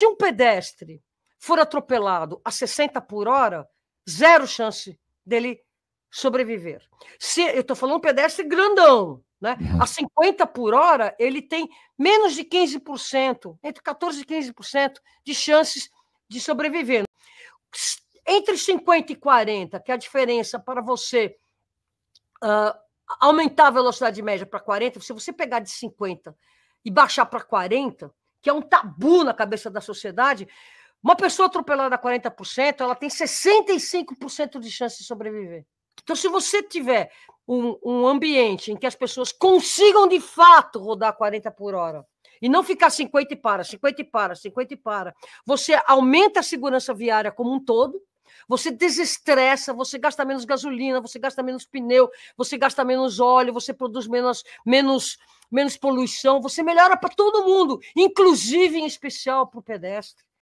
Se um pedestre for atropelado a 60 por hora, zero chance dele sobreviver. Se eu estou falando um pedestre grandão, né? A 50 por hora, ele tem menos de 15%, entre 14 e 15% de chances de sobreviver. Entre 50 e 40, que é a diferença para você uh, aumentar a velocidade média para 40, se você pegar de 50 e baixar para 40, que é um tabu na cabeça da sociedade, uma pessoa atropelada a 40%, ela tem 65% de chance de sobreviver. Então, se você tiver um, um, ambiente em que as pessoas consigam de fato rodar 40 por hora e não ficar 50 e para, 50 e para, 50 e para, você aumenta a segurança viária como um todo, você desestressa, você gasta menos gasolina, você gasta menos pneu, você gasta menos óleo, você produz menos menos menos poluição, você melhora para todo mundo, inclusive em especial para o pedestre.